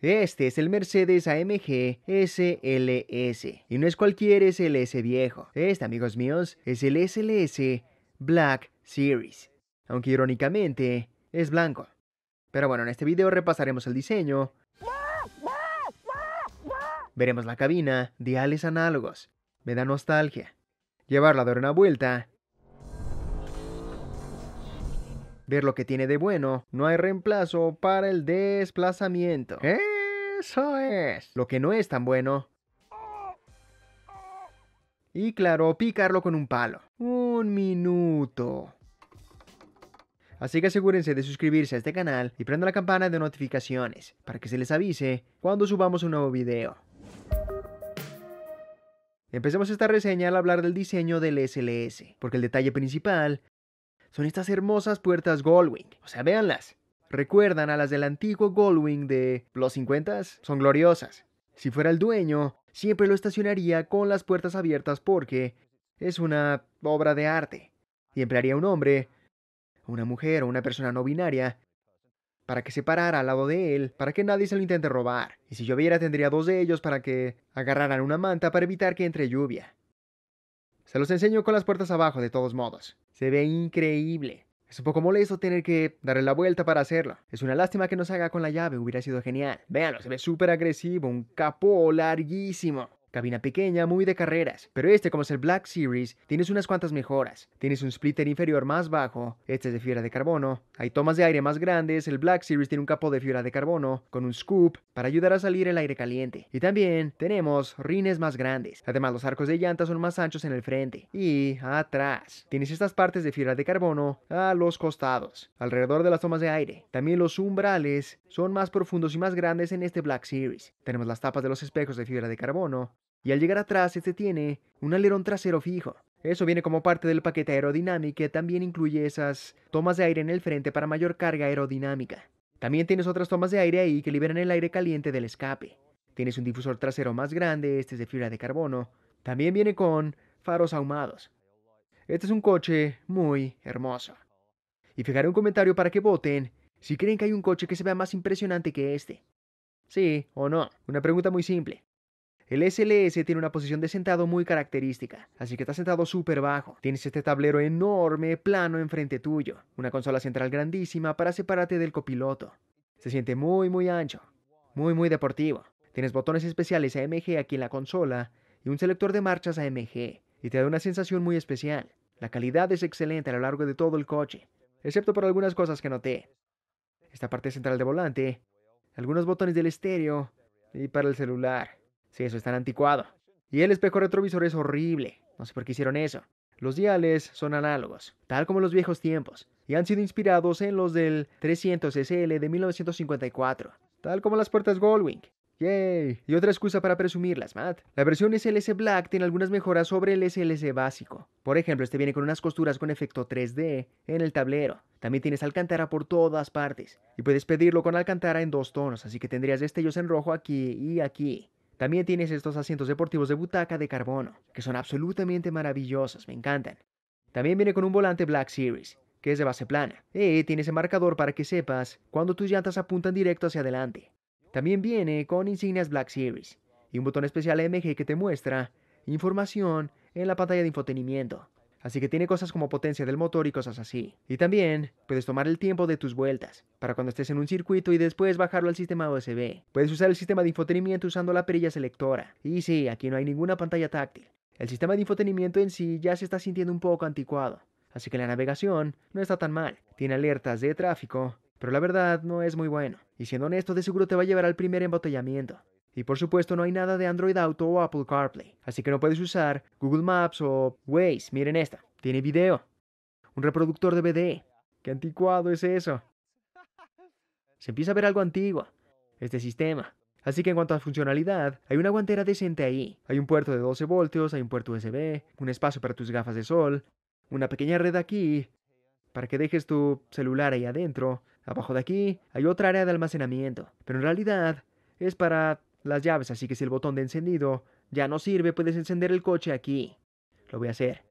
Este es el Mercedes AMG SLS. Y no es cualquier SLS viejo. Este, amigos míos, es el SLS Black Series. Aunque irónicamente, es blanco. Pero bueno, en este video repasaremos el diseño. Veremos la cabina, diales análogos. Me da nostalgia. Llevarla a dar una vuelta ver lo que tiene de bueno, no hay reemplazo para el desplazamiento. ¿Eh? Eso es. Lo que no es tan bueno. Y claro, picarlo con un palo. Un minuto. Así que asegúrense de suscribirse a este canal y prenda la campana de notificaciones para que se les avise cuando subamos un nuevo video. Empecemos esta reseña al hablar del diseño del SLS, porque el detalle principal son estas hermosas puertas Goldwing. O sea, véanlas recuerdan a las del antiguo Goldwing de los 50 son gloriosas. Si fuera el dueño, siempre lo estacionaría con las puertas abiertas porque es una obra de arte. Y emplearía un hombre, una mujer o una persona no binaria para que se parara al lado de él, para que nadie se lo intente robar. Y si lloviera tendría dos de ellos para que agarraran una manta para evitar que entre lluvia. Se los enseño con las puertas abajo de todos modos. Se ve increíble. Es un poco molesto tener que darle la vuelta para hacerlo. Es una lástima que no se haga con la llave, hubiera sido genial. Véanlo, se ve súper agresivo, un capó larguísimo. Cabina pequeña, muy de carreras, pero este como es el Black Series, tienes unas cuantas mejoras. Tienes un splitter inferior más bajo, este es de fibra de carbono, hay tomas de aire más grandes, el Black Series tiene un capó de fibra de carbono, con un scoop, para ayudar a salir el aire caliente. Y también tenemos rines más grandes, además los arcos de llanta son más anchos en el frente y atrás. Tienes estas partes de fibra de carbono a los costados, alrededor de las tomas de aire. También los umbrales son más profundos y más grandes en este Black Series. Tenemos las tapas de los espejos de fibra de carbono, y al llegar atrás este tiene un alerón trasero fijo. Eso viene como parte del paquete aerodinámico que también incluye esas tomas de aire en el frente para mayor carga aerodinámica. También tienes otras tomas de aire ahí que liberan el aire caliente del escape. Tienes un difusor trasero más grande, este es de fibra de carbono. También viene con faros ahumados. Este es un coche muy hermoso. Y fijaré un comentario para que voten si creen que hay un coche que se vea más impresionante que este. Sí o no. Una pregunta muy simple. El SLS tiene una posición de sentado muy característica, así que está sentado súper bajo. Tienes este tablero enorme, plano, enfrente tuyo, una consola central grandísima para separarte del copiloto. Se siente muy, muy ancho, muy, muy deportivo. Tienes botones especiales AMG aquí en la consola y un selector de marchas AMG, y te da una sensación muy especial. La calidad es excelente a lo largo de todo el coche, excepto por algunas cosas que noté. Esta parte central de volante, algunos botones del estéreo y para el celular. Sí, eso está tan anticuado. Y el espejo retrovisor es horrible. No sé por qué hicieron eso. Los diales son análogos, tal como los viejos tiempos, y han sido inspirados en los del 300 SL de 1954, tal como las puertas Goldwing. ¡Yay! Y otra excusa para presumirlas, Matt. La versión SLS Black tiene algunas mejoras sobre el SLS básico. Por ejemplo, este viene con unas costuras con efecto 3D en el tablero. También tienes alcantara por todas partes, y puedes pedirlo con alcantara en dos tonos, así que tendrías destellos en rojo aquí y aquí. También tienes estos asientos deportivos de butaca de carbono, que son absolutamente maravillosos, me encantan. También viene con un volante Black Series, que es de base plana, y tiene ese marcador para que sepas cuando tus llantas apuntan directo hacia adelante. También viene con insignias Black Series y un botón especial MG que te muestra información en la pantalla de infotenimiento. Así que tiene cosas como potencia del motor y cosas así. Y también puedes tomar el tiempo de tus vueltas para cuando estés en un circuito y después bajarlo al sistema USB. Puedes usar el sistema de infotenimiento usando la perilla selectora. Y sí, aquí no hay ninguna pantalla táctil. El sistema de infotenimiento en sí ya se está sintiendo un poco anticuado. Así que la navegación no está tan mal. Tiene alertas de tráfico, pero la verdad no es muy bueno. Y siendo honesto, de seguro te va a llevar al primer embotellamiento. Y por supuesto no hay nada de Android Auto o Apple CarPlay, así que no puedes usar Google Maps o Waze. Miren esta, tiene video. Un reproductor de BD. E. ¡Qué anticuado es eso! Se empieza a ver algo antiguo, este sistema. Así que en cuanto a funcionalidad, hay una guantera decente ahí. Hay un puerto de 12 voltios, hay un puerto USB, un espacio para tus gafas de sol, una pequeña red aquí para que dejes tu celular ahí adentro. Abajo de aquí hay otra área de almacenamiento, pero en realidad es para las llaves, así que si el botón de encendido ya no sirve, puedes encender el coche aquí. Lo voy a hacer.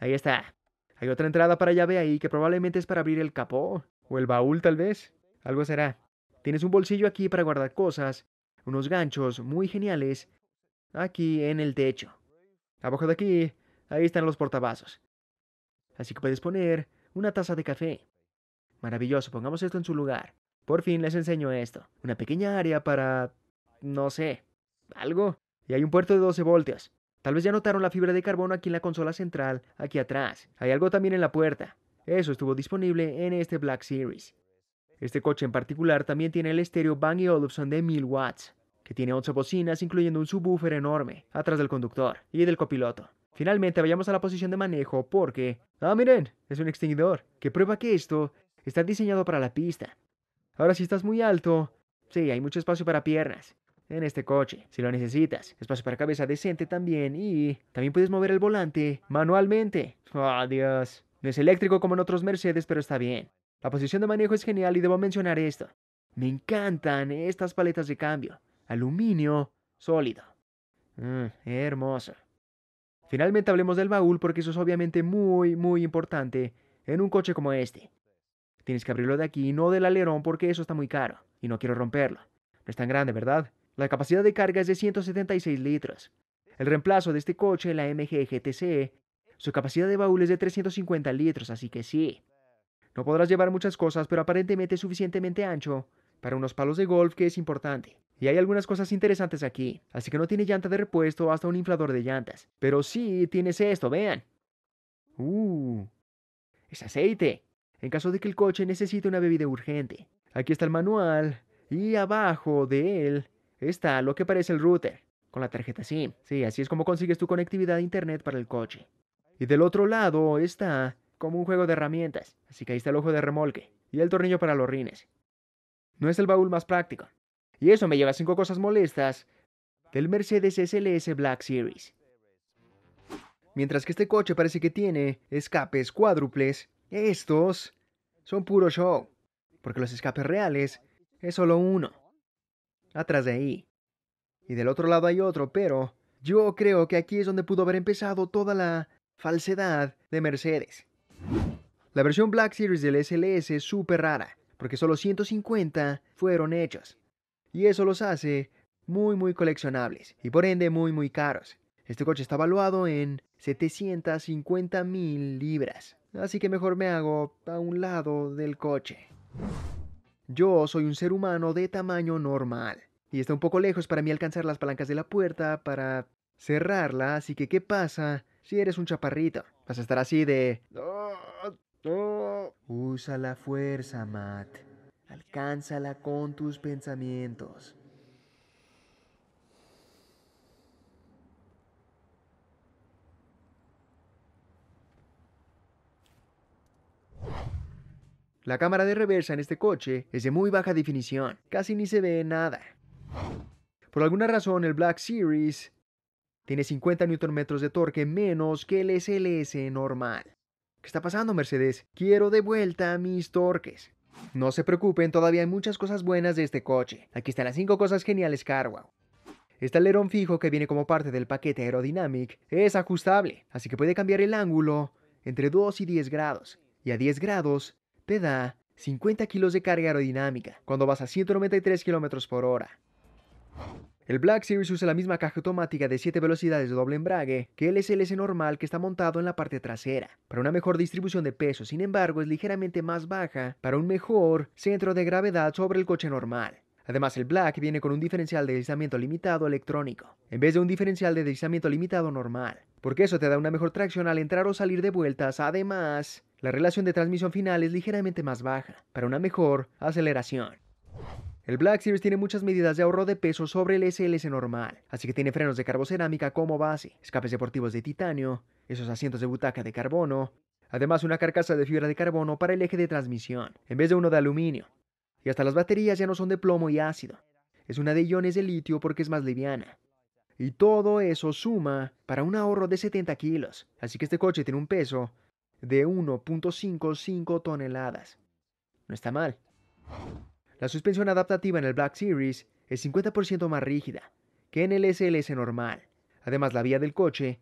Ahí está. Hay otra entrada para llave ahí que probablemente es para abrir el capó. O el baúl tal vez. Algo será. Tienes un bolsillo aquí para guardar cosas. Unos ganchos muy geniales. Aquí en el techo. Abajo de aquí, ahí están los portavasos. Así que puedes poner una taza de café. Maravilloso, pongamos esto en su lugar. Por fin les enseño esto. Una pequeña área para... no sé. algo. Y hay un puerto de 12 voltios. Tal vez ya notaron la fibra de carbono aquí en la consola central, aquí atrás. Hay algo también en la puerta. Eso estuvo disponible en este Black Series. Este coche en particular también tiene el estéreo Bang Olufsen de 1000 watts, que tiene 11 bocinas incluyendo un subwoofer enorme, atrás del conductor y del copiloto. Finalmente vayamos a la posición de manejo porque... Ah, miren, es un extinguidor, que prueba que esto está diseñado para la pista. Ahora si estás muy alto, sí, hay mucho espacio para piernas. En este coche, si lo necesitas. Espacio para cabeza decente también y también puedes mover el volante manualmente. Oh, Dios. No es eléctrico como en otros Mercedes, pero está bien. La posición de manejo es genial y debo mencionar esto. Me encantan estas paletas de cambio. Aluminio sólido. Mm, hermoso. Finalmente hablemos del baúl porque eso es obviamente muy, muy importante en un coche como este. Tienes que abrirlo de aquí y no del alerón porque eso está muy caro y no quiero romperlo. No es tan grande, ¿verdad? La capacidad de carga es de 176 litros. El reemplazo de este coche, la MG su capacidad de baúl es de 350 litros, así que sí. No podrás llevar muchas cosas, pero aparentemente es suficientemente ancho para unos palos de golf que es importante. Y hay algunas cosas interesantes aquí, así que no tiene llanta de repuesto hasta un inflador de llantas. Pero sí tienes esto, vean. Uh, es aceite en caso de que el coche necesite una bebida urgente. Aquí está el manual y abajo de él está lo que parece el router, con la tarjeta SIM. Sí, así es como consigues tu conectividad a internet para el coche. Y del otro lado está como un juego de herramientas, así que ahí está el ojo de remolque y el tornillo para los rines. No es el baúl más práctico. Y eso me lleva a cinco cosas molestas del Mercedes SLS Black Series. Mientras que este coche parece que tiene escapes cuádruples, estos son puro show, porque los escapes reales es solo uno. Atrás de ahí. Y del otro lado hay otro, pero yo creo que aquí es donde pudo haber empezado toda la falsedad de Mercedes. La versión Black Series del SLS es súper rara, porque solo 150 fueron hechos. Y eso los hace muy muy coleccionables y por ende muy muy caros. Este coche está valuado en 750.000 mil libras, así que mejor me hago a un lado del coche. Yo soy un ser humano de tamaño normal, y está un poco lejos para mí alcanzar las palancas de la puerta para cerrarla, así que ¿qué pasa si eres un chaparrito? Vas a estar así de... Oh, oh, oh". Usa la fuerza, Matt. Alcánzala con tus pensamientos. La cámara de reversa en este coche es de muy baja definición, casi ni se ve nada. Por alguna razón el Black Series tiene 50 Nm de torque menos que el SLS normal. ¿Qué está pasando Mercedes? Quiero de vuelta mis torques. No se preocupen, todavía hay muchas cosas buenas de este coche. Aquí están las 5 cosas geniales Carwow. Este alerón fijo que viene como parte del paquete Aerodynamic es ajustable, así que puede cambiar el ángulo entre 2 y 10 grados. Y a 10 grados te da 50 kilos de carga aerodinámica cuando vas a 193 km por hora. El Black Series usa la misma caja automática de 7 velocidades de doble embrague que el SLS normal que está montado en la parte trasera, para una mejor distribución de peso, sin embargo es ligeramente más baja para un mejor centro de gravedad sobre el coche normal. Además, el Black viene con un diferencial de deslizamiento limitado electrónico, en vez de un diferencial de deslizamiento limitado normal porque eso te da una mejor tracción al entrar o salir de vueltas. Además, la relación de transmisión final es ligeramente más baja, para una mejor aceleración. El Black Series tiene muchas medidas de ahorro de peso sobre el SLS normal, así que tiene frenos de carbocerámica como base, escapes deportivos de titanio, esos asientos de butaca de carbono, además una carcasa de fibra de carbono para el eje de transmisión, en vez de uno de aluminio. Y hasta las baterías ya no son de plomo y ácido, es una de iones de litio porque es más liviana, y todo eso suma para un ahorro de 70 kilos. Así que este coche tiene un peso de 1.55 toneladas. No está mal. La suspensión adaptativa en el Black Series es 50% más rígida que en el SLS normal. Además, la vía del coche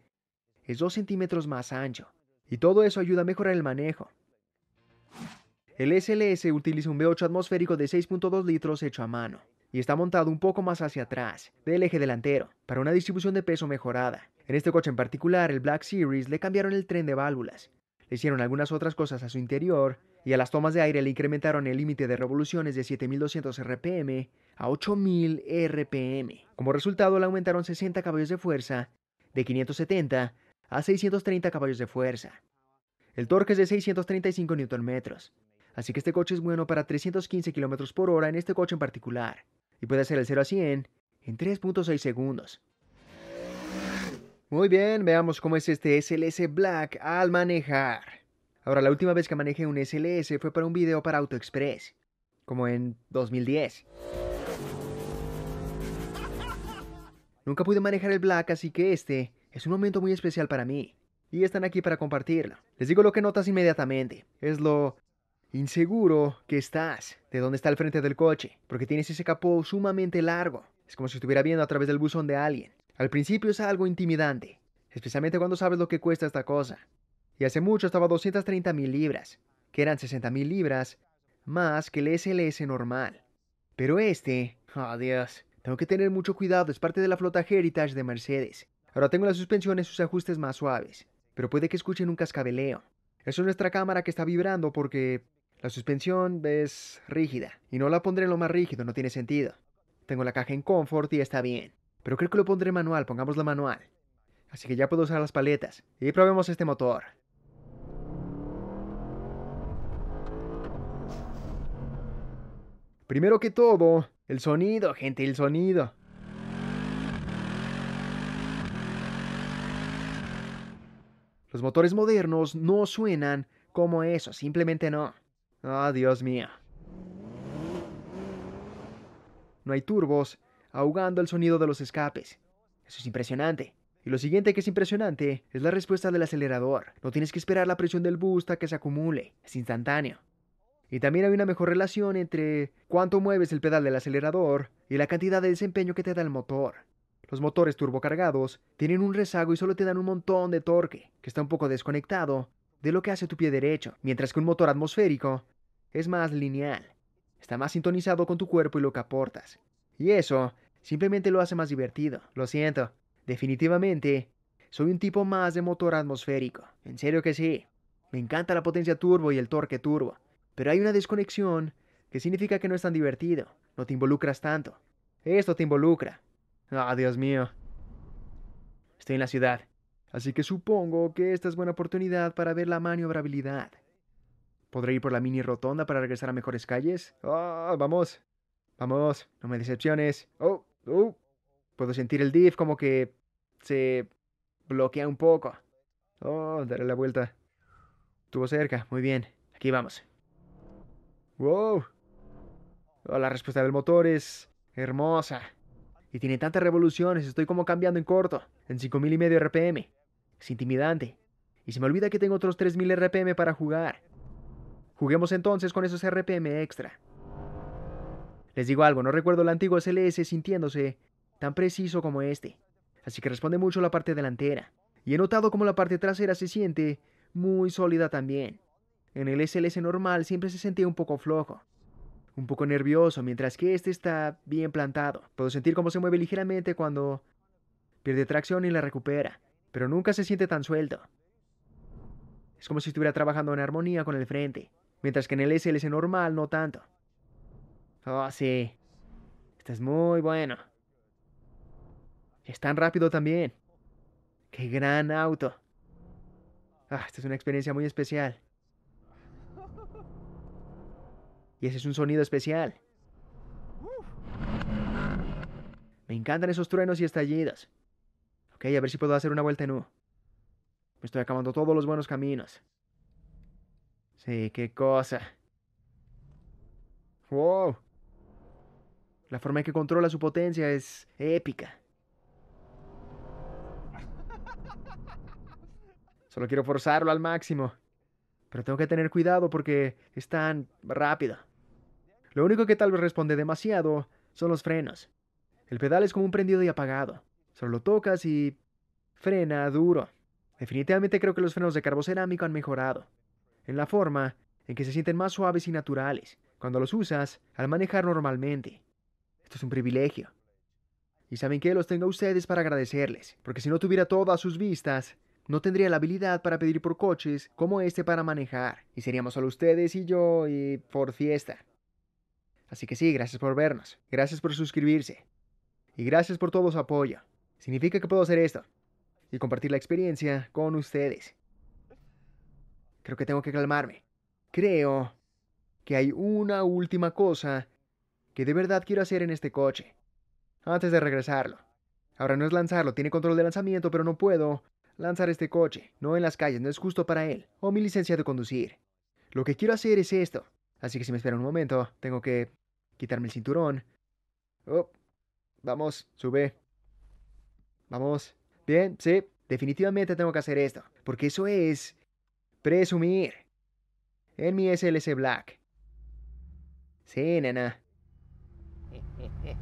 es 2 centímetros más ancho. Y todo eso ayuda a mejorar el manejo. El SLS utiliza un V8 atmosférico de 6.2 litros hecho a mano y está montado un poco más hacia atrás, del eje delantero, para una distribución de peso mejorada. En este coche en particular, el Black Series, le cambiaron el tren de válvulas, le hicieron algunas otras cosas a su interior y a las tomas de aire le incrementaron el límite de revoluciones de 7200 RPM a 8000 RPM. Como resultado, le aumentaron 60 caballos de fuerza, de 570 a 630 caballos de fuerza. El torque es de 635 Nm, así que este coche es bueno para 315 km por hora en este coche en particular y puede hacer el 0 a 100 en 3.6 segundos. Muy bien, veamos cómo es este SLS Black al manejar. Ahora, la última vez que manejé un SLS fue para un video para Auto Express. como en 2010. Nunca pude manejar el Black, así que este es un momento muy especial para mí. Y están aquí para compartirlo. Les digo lo que notas inmediatamente. Es lo inseguro que estás de dónde está el frente del coche, porque tienes ese capó sumamente largo. Es como si estuviera viendo a través del buzón de alguien. Al principio es algo intimidante, especialmente cuando sabes lo que cuesta esta cosa. Y hace mucho estaba 230 mil libras, que eran 60 mil libras más que el SLS normal. Pero este, adiós. Oh, tengo que tener mucho cuidado, es parte de la flota Heritage de Mercedes. Ahora tengo las suspensiones y sus ajustes más suaves, pero puede que escuchen un cascabeleo. Eso es nuestra cámara que está vibrando porque la suspensión es rígida, y no la pondré en lo más rígido, no tiene sentido. Tengo la caja en confort y está bien, pero creo que lo pondré manual, pongámoslo manual. Así que ya puedo usar las paletas, y probemos este motor. Primero que todo, el sonido, gente, el sonido. Los motores modernos no suenan como eso, simplemente no. Ah, Dios mío. No hay turbos, ahogando el sonido de los escapes. Eso es impresionante. Y lo siguiente que es impresionante es la respuesta del acelerador. No tienes que esperar la presión del boost a que se acumule. Es instantáneo. Y también hay una mejor relación entre cuánto mueves el pedal del acelerador y la cantidad de desempeño que te da el motor. Los motores turbocargados tienen un rezago y solo te dan un montón de torque, que está un poco desconectado de lo que hace tu pie derecho, mientras que un motor atmosférico es más lineal, está más sintonizado con tu cuerpo y lo que aportas. Y eso simplemente lo hace más divertido, lo siento. Definitivamente, soy un tipo más de motor atmosférico, en serio que sí. Me encanta la potencia turbo y el torque turbo, pero hay una desconexión que significa que no es tan divertido, no te involucras tanto. Esto te involucra. Ah, Dios mío. Estoy en la ciudad. Así que supongo que esta es buena oportunidad para ver la maniobrabilidad. ¿Podré ir por la mini rotonda para regresar a mejores calles? ¡Ah, vamos! Vamos, no me decepciones. ¡Oh! ¡Oh! Puedo sentir el diff como que se bloquea un poco. Oh, daré la vuelta. Estuvo cerca, muy bien. Aquí vamos. ¡Wow! Oh, la respuesta del motor es hermosa. Y tiene tantas revoluciones, estoy como cambiando en corto, en 5000 y medio RPM. Es intimidante. Y se me olvida que tengo otros 3000 RPM para jugar. Juguemos entonces con esos RPM extra. Les digo algo, no recuerdo el antiguo SLS sintiéndose tan preciso como este. Así que responde mucho la parte delantera. Y he notado como la parte trasera se siente muy sólida también. En el SLS normal siempre se sentía un poco flojo, un poco nervioso, mientras que este está bien plantado. Puedo sentir cómo se mueve ligeramente cuando pierde tracción y la recupera pero nunca se siente tan suelto. Es como si estuviera trabajando en armonía con el frente, mientras que en el SLS normal no tanto. Oh, sí. Este es muy bueno. Es tan rápido también. ¡Qué gran auto! Ah, esta es una experiencia muy especial. Y ese es un sonido especial. Me encantan esos truenos y estallidos. Ok, a ver si puedo hacer una vuelta en U. Me estoy acabando todos los buenos caminos. Sí, qué cosa. Wow. La forma en que controla su potencia es épica. Solo quiero forzarlo al máximo. Pero tengo que tener cuidado porque es tan rápido. Lo único que tal vez responde demasiado son los frenos. El pedal es como un prendido y apagado. Solo lo tocas y frena duro. Definitivamente creo que los frenos de carbocerámico han mejorado. En la forma en que se sienten más suaves y naturales cuando los usas al manejar normalmente. Esto es un privilegio. Y saben que los tengo a ustedes para agradecerles, porque si no tuviera todas sus vistas, no tendría la habilidad para pedir por coches como este para manejar, y seríamos solo ustedes y yo y por fiesta. Así que sí, gracias por vernos, gracias por suscribirse, y gracias por todo su apoyo significa que puedo hacer esto y compartir la experiencia con ustedes. Creo que tengo que calmarme. Creo que hay una última cosa que de verdad quiero hacer en este coche. Antes de regresarlo. Ahora no es lanzarlo, tiene control de lanzamiento, pero no puedo lanzar este coche. No en las calles, no es justo para él. O mi licencia de conducir. Lo que quiero hacer es esto. Así que si me espera un momento, tengo que quitarme el cinturón. Oh, vamos, sube. Vamos. Bien, sí. Definitivamente tengo que hacer esto. Porque eso es... Presumir. En mi SLC Black. Sí, nena.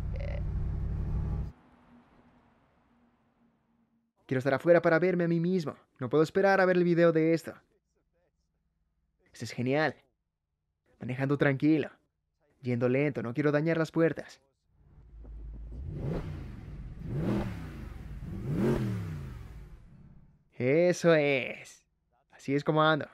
Quiero estar afuera para verme a mí mismo. No puedo esperar a ver el video de esto. Esto es genial. Manejando tranquilo. Yendo lento, no quiero dañar las puertas. Eso es. Así es como ando.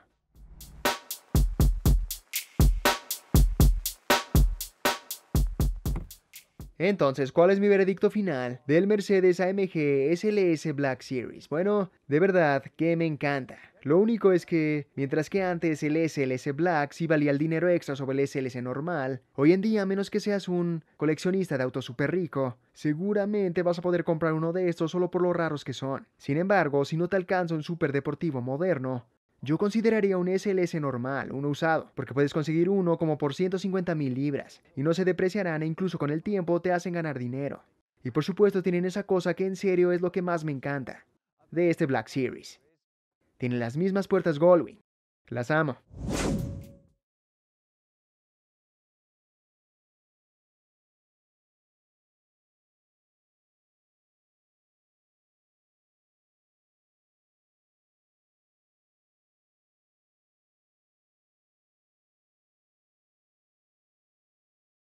Entonces, ¿cuál es mi veredicto final del Mercedes AMG SLS Black Series? Bueno, de verdad que me encanta. Lo único es que, mientras que antes el SLS Black sí valía el dinero extra sobre el SLS normal, hoy en día, a menos que seas un coleccionista de autos súper rico, seguramente vas a poder comprar uno de estos solo por lo raros que son. Sin embargo, si no te alcanza un super deportivo moderno, yo consideraría un SLS normal, uno usado, porque puedes conseguir uno como por 150 mil libras, y no se depreciarán e incluso con el tiempo te hacen ganar dinero. Y por supuesto tienen esa cosa que en serio es lo que más me encanta, de este Black Series tiene las mismas puertas Goldwyn. Las amo.